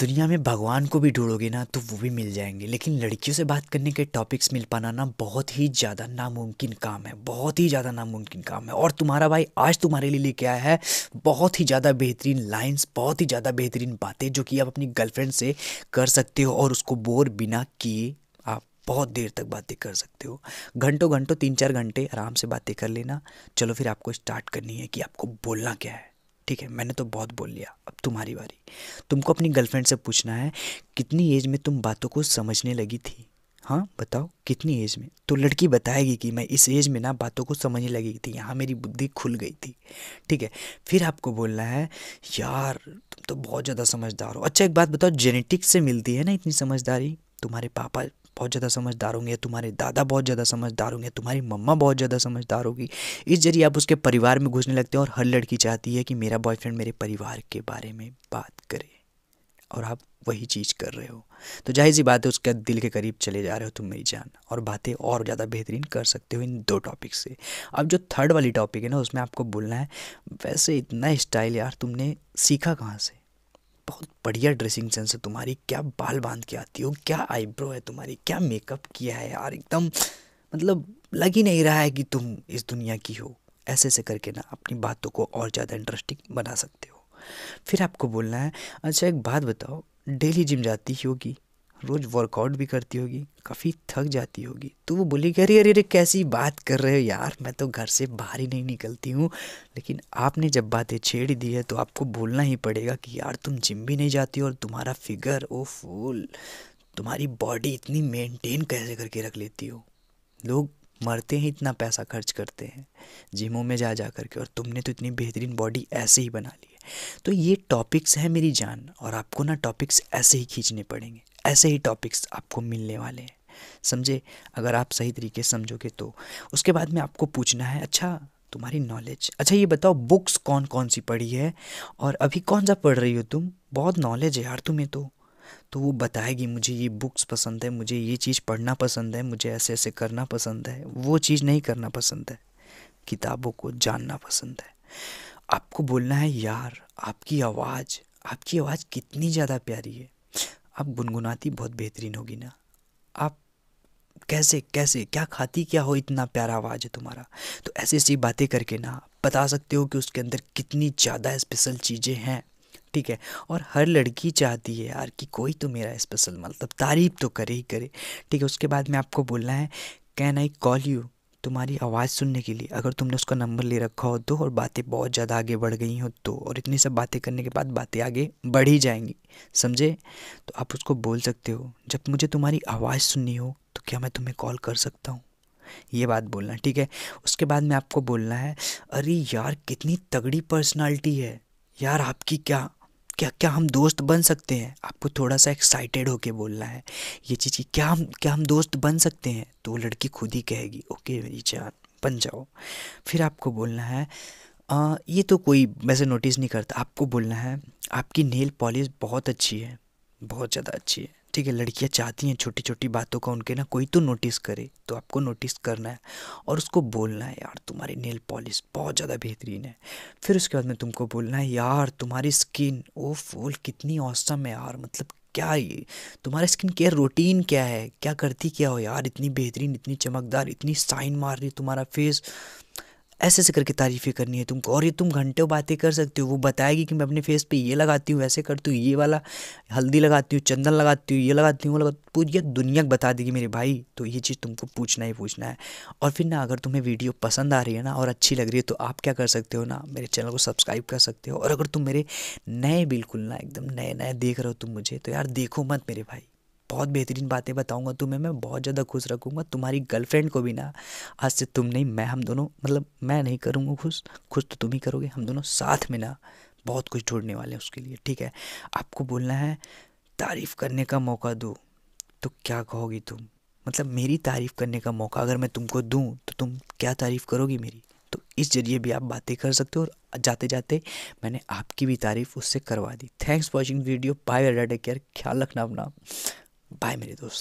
दुनिया में भगवान को भी ढूंढोगे ना तो वो भी मिल जाएंगे लेकिन लड़कियों से बात करने के टॉपिक्स मिल पाना ना बहुत ही ज़्यादा नामुमकिन काम है बहुत ही ज़्यादा नामुमकिन काम है और तुम्हारा भाई आज तुम्हारे लिए लेके आया है बहुत ही ज़्यादा बेहतरीन लाइन्स बहुत ही ज़्यादा बेहतरीन बातें जो कि आप अपनी गर्लफ्रेंड से कर सकते हो और उसको बोर बिना किए आप बहुत देर तक बातें कर सकते हो घंटों घंटों तीन चार घंटे आराम से बातें कर लेना चलो फिर आपको स्टार्ट करनी है कि आपको बोलना क्या है ठीक है मैंने तो बहुत बोल लिया अब तुम्हारी बारी तुमको अपनी गर्लफ्रेंड से पूछना है कितनी एज में तुम बातों को समझने लगी थी हाँ बताओ कितनी एज में तो लड़की बताएगी कि मैं इस एज में ना बातों को समझने लगी थी यहाँ मेरी बुद्धि खुल गई थी ठीक है फिर आपको बोलना है यार तुम तो बहुत ज़्यादा समझदार हो अच्छा एक बात बताओ जेनेटिक्स से मिलती है ना इतनी समझदारी तुम्हारे पापा बहुत ज़्यादा समझदार होंगे तुम्हारे दादा बहुत ज़्यादा समझदार होंगे तुम्हारी मम्मा बहुत ज़्यादा समझदार होगी इस जरिए आप उसके परिवार में घुसने लगते हैं और हर लड़की चाहती है कि मेरा बॉयफ्रेंड मेरे परिवार के बारे में बात करे और आप वही चीज़ कर रहे हो तो जाहिर सी बात है उसके दिल के करीब चले जा रहे हो तुम मेरी जान और बातें और ज़्यादा बेहतरीन कर सकते हो इन दो टॉपिक से अब जो थर्ड वाली टॉपिक है ना उसमें आपको बोलना है वैसे इतना स्टाइल यार तुमने सीखा कहाँ से बहुत बढ़िया ड्रेसिंग सेंस है तुम्हारी क्या बाल बांध के आती हो क्या आईब्रो है तुम्हारी क्या मेकअप किया है यार एकदम मतलब लग ही नहीं रहा है कि तुम इस दुनिया की हो ऐसे ऐसे करके ना अपनी बातों को और ज़्यादा इंटरेस्टिंग बना सकते हो फिर आपको बोलना है अच्छा एक बात बताओ डेली जिम जाती ही होगी रोज़ वर्कआउट भी करती होगी काफ़ी थक जाती होगी तो वो बोली कि अरे अरे अरे कैसी बात कर रहे हो यार मैं तो घर से बाहर ही नहीं निकलती हूँ लेकिन आपने जब बातें छेड़ दी है तो आपको बोलना ही पड़ेगा कि यार तुम जिम भी नहीं जाती और तुम्हारा फिगर ओ फूल तुम्हारी बॉडी इतनी मेंटेन कैसे करके रख लेती हो लोग मरते हैं इतना पैसा खर्च करते हैं जिमों में जा जा करके और तुमने तो इतनी बेहतरीन बॉडी ऐसे ही बना ली है तो ये टॉपिक्स हैं मेरी जान और आपको ना टॉपिक्स ऐसे ही खींचने पड़ेंगे ऐसे ही टॉपिक्स आपको मिलने वाले हैं समझे अगर आप सही तरीके से समझोगे तो उसके बाद में आपको पूछना है अच्छा तुम्हारी नॉलेज अच्छा ये बताओ बुक्स कौन कौन सी पढ़ी है और अभी कौन सा पढ़ रही हो तुम बहुत नॉलेज है यार तुम्हें तो तो वो बताएगी मुझे ये बुक्स पसंद है मुझे ये चीज़ पढ़ना पसंद है मुझे ऐसे ऐसे करना पसंद है वो चीज़ नहीं करना पसंद है किताबों को जानना पसंद है आपको बोलना है यार आपकी आवाज़ आपकी आवाज़ कितनी ज़्यादा प्यारी है आप गुनगुनाती बहुत बेहतरीन होगी ना आप कैसे कैसे क्या खाती क्या हो इतना प्यारा आवाज़ है तुम्हारा तो ऐसी ऐसी बातें करके ना बता सकते हो कि उसके अंदर कितनी ज़्यादा स्पेशल चीज़ें हैं ठीक है और हर लड़की चाहती है यार कि कोई तो मेरा स्पेशल मतलब तारीफ तो करे ही करे ठीक है उसके बाद में आपको बोलना है कैन आई कॉल यू तुम्हारी आवाज़ सुनने के लिए अगर तुमने उसका नंबर ले रखा हो तो और बातें बहुत ज़्यादा आगे बढ़ गई हो तो और इतनी सब बातें करने के बाद बातें आगे बढ़ ही जाएंगी समझे तो आप उसको बोल सकते हो जब मुझे तुम्हारी आवाज़ सुननी हो तो क्या मैं तुम्हें कॉल कर सकता हूँ ये बात बोलना ठीक है उसके बाद में आपको बोलना है अरे यार कितनी तगड़ी पर्सनालिटी है यार आपकी क्या क्या क्या हम दोस्त बन सकते हैं आपको थोड़ा सा एक्साइटेड होके बोलना है ये चीज़ की क्या हम क्या हम दोस्त बन सकते हैं तो वो लड़की खुद ही कहेगी ओके मेरी जान बन जाओ फिर आपको बोलना है आ, ये तो कोई वैसे नोटिस नहीं करता आपको बोलना है आपकी नेल पॉलिश बहुत अच्छी है बहुत ज़्यादा अच्छी है ठीक है लड़कियाँ चाहती हैं छोटी छोटी बातों का उनके ना कोई तो नोटिस करे तो आपको नोटिस करना है और उसको बोलना है यार तुम्हारी नेल पॉलिश बहुत ज़्यादा बेहतरीन है फिर उसके बाद में तुमको बोलना है यार तुम्हारी स्किन ओ फूल कितनी औसम है यार मतलब क्या ये तुम्हारा स्किन केयर रूटीन क्या है क्या करती क्या हो यार इतनी बेहतरीन इतनी चमकदार इतनी साइन मार रही तुम्हारा फेस ऐसे ऐसे करके तारीफ़ें करनी है तुमको और ये तुम घंटों बातें कर सकते हो वो बताएगी कि मैं अपने फेस पे ये लगाती हूँ वैसे करती हूँ ये वाला हल्दी लगाती हूँ चंदन लगाती हूँ ये लगाती हूँ वो लगा पूरी दुनिया बता देगी मेरे भाई तो ये चीज़ तुमको पूछना ही पूछना है और फिर ना अगर तुम्हें वीडियो पसंद आ रही है ना और अच्छी लग रही है तो आप क्या कर सकते हो ना मेरे चैनल को सब्सक्राइब कर सकते हो और अगर तुम मेरे नए बिल्कुल ना एकदम नए नए देख रहे हो तुम मुझे तो यार देखो मत मेरे भाई बहुत बेहतरीन बातें बताऊँगा तुम्हें मैं बहुत ज़्यादा खुश रखूँगा तुम्हारी गर्लफ्रेंड को भी ना आज से तुम नहीं मैं हम दोनों मतलब मैं नहीं करूँगा खुश खुश तो तुम ही करोगे हम दोनों साथ में ना बहुत कुछ ढूंढने वाले हैं उसके लिए ठीक है आपको बोलना है तारीफ़ करने का मौका दो तो क्या कहोगी तुम मतलब मेरी तारीफ़ करने का मौका अगर मैं तुमको दूँ तो तुम क्या तारीफ़ करोगी मेरी तो इस जरिए भी आप बातें कर सकते हो और जाते जाते मैंने आपकी भी तारीफ़ उससे करवा दी thanks watching video bye take care ख्याल रखना अपना Bye, my those.